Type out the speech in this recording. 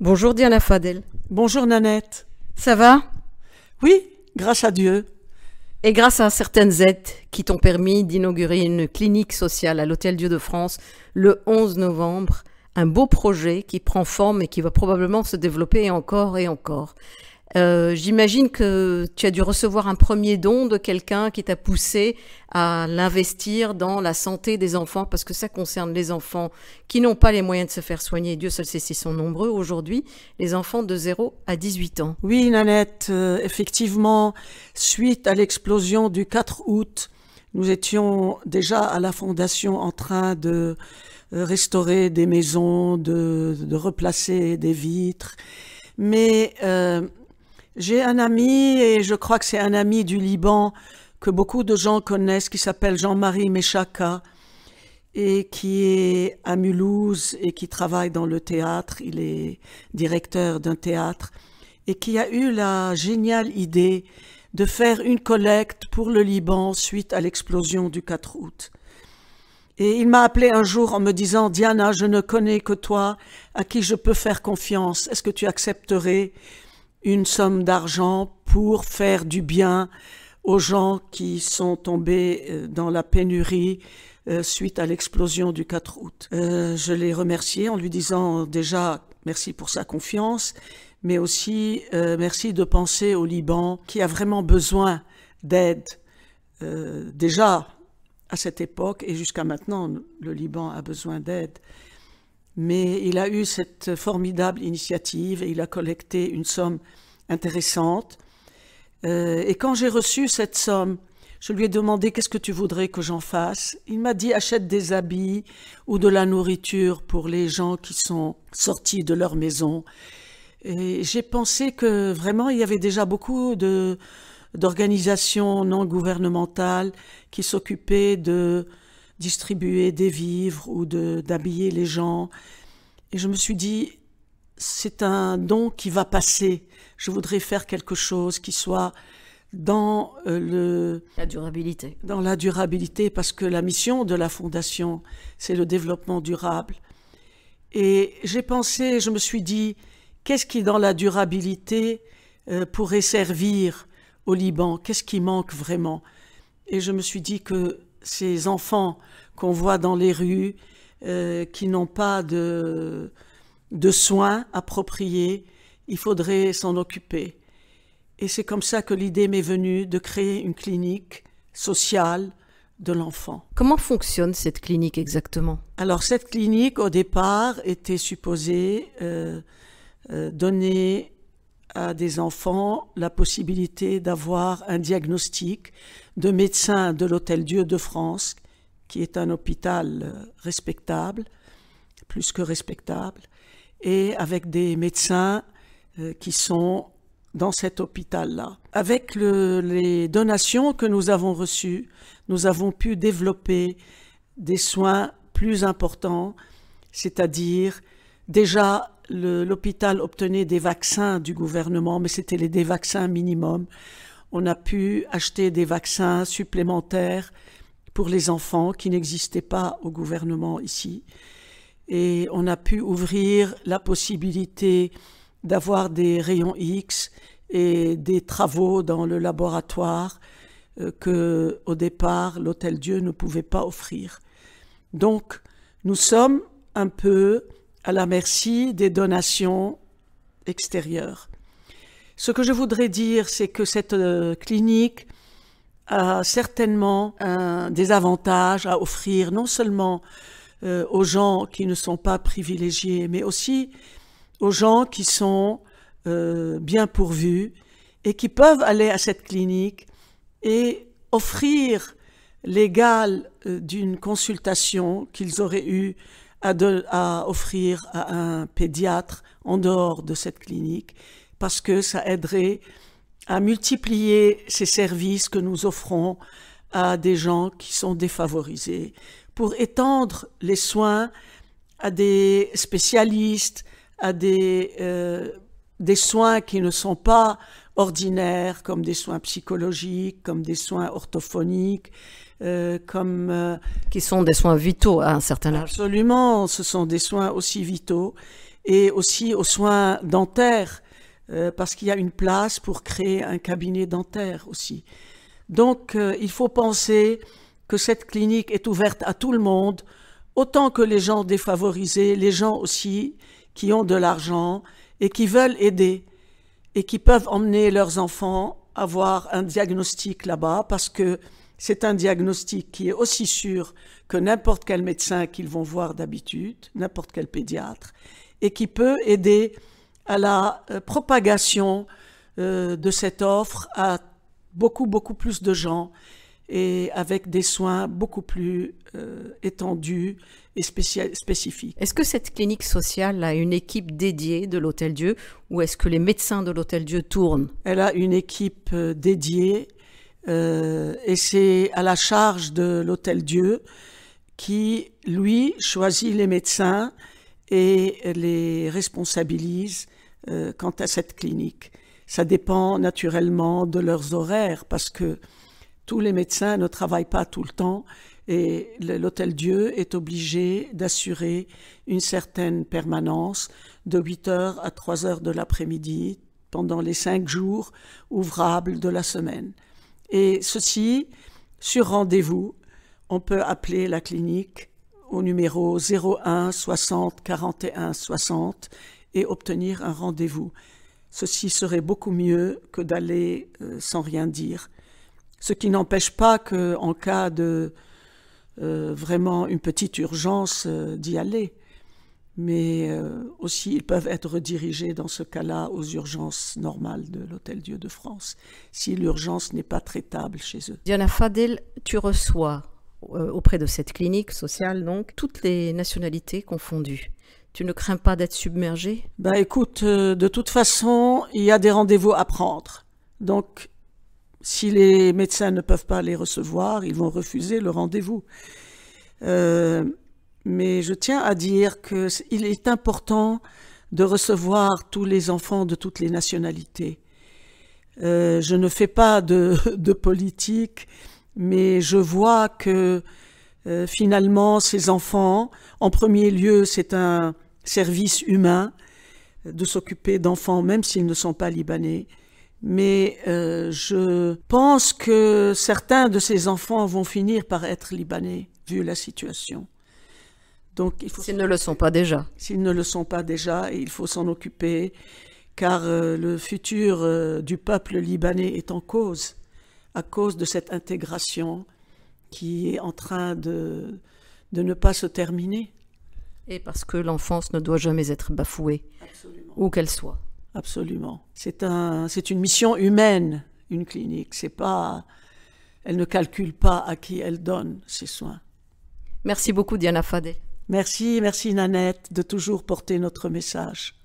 Bonjour Diana Fadel. Bonjour Nanette. Ça va Oui, grâce à Dieu. Et grâce à certaines aides qui t'ont permis d'inaugurer une clinique sociale à l'Hôtel Dieu de France le 11 novembre, un beau projet qui prend forme et qui va probablement se développer encore et encore. Euh, j'imagine que tu as dû recevoir un premier don de quelqu'un qui t'a poussé à l'investir dans la santé des enfants, parce que ça concerne les enfants qui n'ont pas les moyens de se faire soigner. Dieu seul sait s'ils sont nombreux aujourd'hui, les enfants de 0 à 18 ans. Oui, Nanette, euh, effectivement, suite à l'explosion du 4 août, nous étions déjà à la Fondation en train de euh, restaurer des maisons, de, replacer des vitres. Mais j'ai un ami, et je crois que c'est un ami du Liban que beaucoup de gens connaissent, qui s'appelle Jean-Marie Meshaka et qui est à Mulhouse et qui travaille dans le théâtre. Il est directeur d'un théâtre et qui a eu la géniale idée de faire une collecte pour le Liban suite à l'explosion du 4 août. Et il m'a appelé un jour en me disant Diana, je ne connais que toi, à qui je peux faire confiance. Est-ce que tu accepterais une somme d'argent pour faire du bien aux gens qui sont tombés euh, dans la pénurie euh, suite à l'explosion du 4 août. Euh, je l'ai remercié en lui disant déjà merci pour sa confiance, mais aussi merci de penser au Liban qui a vraiment besoin d'aide. déjà à cette époque et jusqu'à maintenant, le Liban a besoin d'aide mais il a eu cette formidable initiative et il a collecté une somme intéressante. Euh, et quand j'ai reçu cette somme, je lui ai demandé qu'est-ce que tu voudrais que j'en fasse. Il m'a dit achète des habits ou de la nourriture pour les gens qui sont sortis de leur maison. Et j'ai pensé que vraiment il y avait déjà beaucoup de d'organisations non gouvernementales qui s'occupaient de distribuer des vivres ou d'habiller les gens et je me suis dit, c'est un don qui va passer. Je voudrais faire quelque chose qui soit dans euh, le la durabilité. Dans la durabilité parce que la mission de la fondation, c'est le développement durable. Et j'ai pensé, je me suis dit qu'est-ce qui dans la durabilité euh, pourrait servir au Liban Qu'est-ce qui manque vraiment Et je me suis dit que ces enfants qu'on voit dans les rues, euh, qui n'ont pas de, soins appropriés, il faudrait s'en occuper. Et c'est comme ça que l'idée m'est venue de créer une clinique sociale de l'enfant. Comment fonctionne cette clinique exactement Alors cette clinique au départ était supposée euh, euh, donner à des enfants la possibilité d'avoir un diagnostic de médecin de l'Hôtel Dieu de France qui est un hôpital euh, respectable, plus que respectable, et avec des médecins euh, qui sont dans cet hôpital-là. Avec les donations que nous avons reçues, nous avons pu développer des soins plus importants, c'est-à-dire déjà l'hôpital obtenait des vaccins du gouvernement, mais c'était les des vaccins minimum. On a pu acheter des vaccins supplémentaires pour les enfants qui n'existaient pas au gouvernement ici. Et on a pu ouvrir la possibilité d'avoir des rayons X et des travaux dans le laboratoire euh, que au départ l'Hôtel Dieu ne pouvait pas offrir. Donc nous sommes un peu à la merci des donations extérieures. Ce que je voudrais dire, c'est que cette euh, clinique certainement un, des avantages à offrir, non seulement euh, aux gens qui ne sont pas privilégiés, mais aussi aux gens qui sont euh, bien pourvus et qui peuvent aller à cette clinique et offrir l'égal euh, d'une consultation qu'ils auraient eu à, à offrir à un pédiatre en dehors de cette clinique, parce que ça aiderait à multiplier ces services que nous offrons à des gens qui sont défavorisés, pour étendre les soins à des spécialistes, à des, euh, des soins qui ne sont pas ordinaires, comme des soins psychologiques, comme des soins orthophoniques, euh, comme... Euh, qui sont des soins vitaux à un certain âge. Absolument, ce sont des soins aussi vitaux et aussi aux soins dentaires euh, parce qu'il y a une place pour créer un cabinet dentaire aussi. Donc euh, il faut penser que cette clinique est ouverte à tout le monde, autant que les gens défavorisés, les gens aussi qui ont de l'argent et qui veulent aider et qui peuvent emmener leurs enfants avoir un diagnostic là-bas parce que c'est un diagnostic qui est aussi sûr que n'importe quel médecin qu'ils vont voir d'habitude, n'importe quel pédiatre, et qui peut aider à la euh, propagation euh, de cette offre à beaucoup, beaucoup plus de gens et avec des soins beaucoup plus euh, étendus et spécifiques. Est-ce que cette clinique sociale a une équipe dédiée de l'Hôtel Dieu ou est-ce que les médecins de l'Hôtel Dieu tournent Elle a une équipe dédiée et c'est à la charge de l'Hôtel Dieu qui, lui, choisit les médecins et les responsabilise euh, quant à cette clinique. Ça dépend naturellement de leurs horaires parce que tous les médecins ne travaillent pas tout le temps et l'Hôtel Dieu est obligé d'assurer une certaine permanence de 8h à 3h de l'après-midi pendant les cinq jours ouvrables de la semaine. Et ceci, sur rendez-vous, on peut appeler la clinique au numéro 01 60 41 60 et obtenir un rendez-vous. Ceci serait beaucoup mieux que d'aller euh, sans rien dire. Ce qui n'empêche pas qu'en cas de euh, vraiment une petite urgence, euh, d'y aller. Mais aussi, ils peuvent être dirigés dans ce cas-là aux urgences normales de l'Hôtel Dieu de France, si l'urgence n'est pas traitable chez eux. Diana Fadel, tu reçois euh, auprès de cette clinique sociale, donc, toutes les nationalités confondues. Tu ne crains pas d'être submergé Bah écoute, euh, de toute façon, il y a des rendez-vous à prendre. Donc, si les médecins ne peuvent pas les recevoir, ils vont refuser le rendez-vous. Euh, mais je tiens à dire qu'il est important de recevoir tous les enfants de toutes les nationalités. je ne fais pas de politique mais je vois que euh, finalement ces enfants, en premier lieu, c'est un service humain euh, de s'occuper d'enfants, même s'ils ne sont pas libanais. Mais euh, je pense que certains de ces enfants vont finir par être libanais, vu la situation. Donc, s'ils ne le sont pas déjà. S'ils ne le sont pas déjà, il faut s'en occuper, car le futur du peuple libanais est en cause à cause de cette intégration qui est en train de, de ne pas se terminer. Et parce que l'enfance ne doit jamais être bafouée, où qu'elle soit. Absolument. C'est un, c'est une mission humaine, une clinique. C'est pas, elle ne calcule pas à qui elle donne ses soins. Merci beaucoup, Diana Fadé. Merci, merci Nanette de toujours porter notre message.